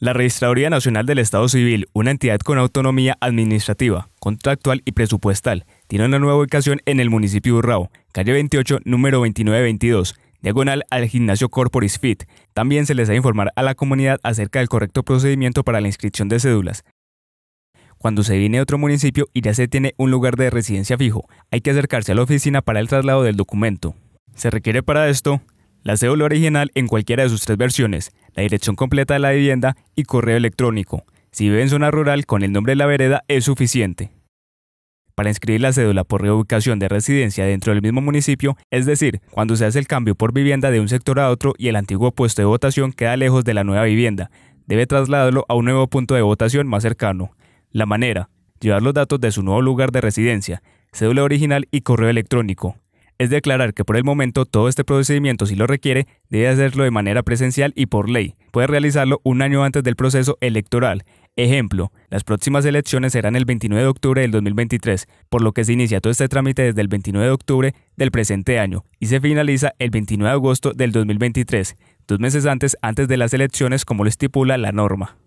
La Registraduría Nacional del Estado Civil, una entidad con autonomía administrativa, contractual y presupuestal, tiene una nueva ubicación en el municipio de Urrao, calle 28, número 2922, diagonal al gimnasio Corporis Fit. También se les ha informar a la comunidad acerca del correcto procedimiento para la inscripción de cédulas. Cuando se viene a otro municipio y ya se tiene un lugar de residencia fijo, hay que acercarse a la oficina para el traslado del documento. Se requiere para esto la cédula original en cualquiera de sus tres versiones, la dirección completa de la vivienda y correo electrónico. Si vive en zona rural con el nombre de la vereda es suficiente. Para inscribir la cédula por reubicación de residencia dentro del mismo municipio, es decir, cuando se hace el cambio por vivienda de un sector a otro y el antiguo puesto de votación queda lejos de la nueva vivienda, debe trasladarlo a un nuevo punto de votación más cercano. La manera, llevar los datos de su nuevo lugar de residencia, cédula original y correo electrónico. Es declarar que por el momento todo este procedimiento, si lo requiere, debe hacerlo de manera presencial y por ley. Puede realizarlo un año antes del proceso electoral. Ejemplo, las próximas elecciones serán el 29 de octubre del 2023, por lo que se inicia todo este trámite desde el 29 de octubre del presente año y se finaliza el 29 de agosto del 2023, dos meses antes antes de las elecciones como lo estipula la norma.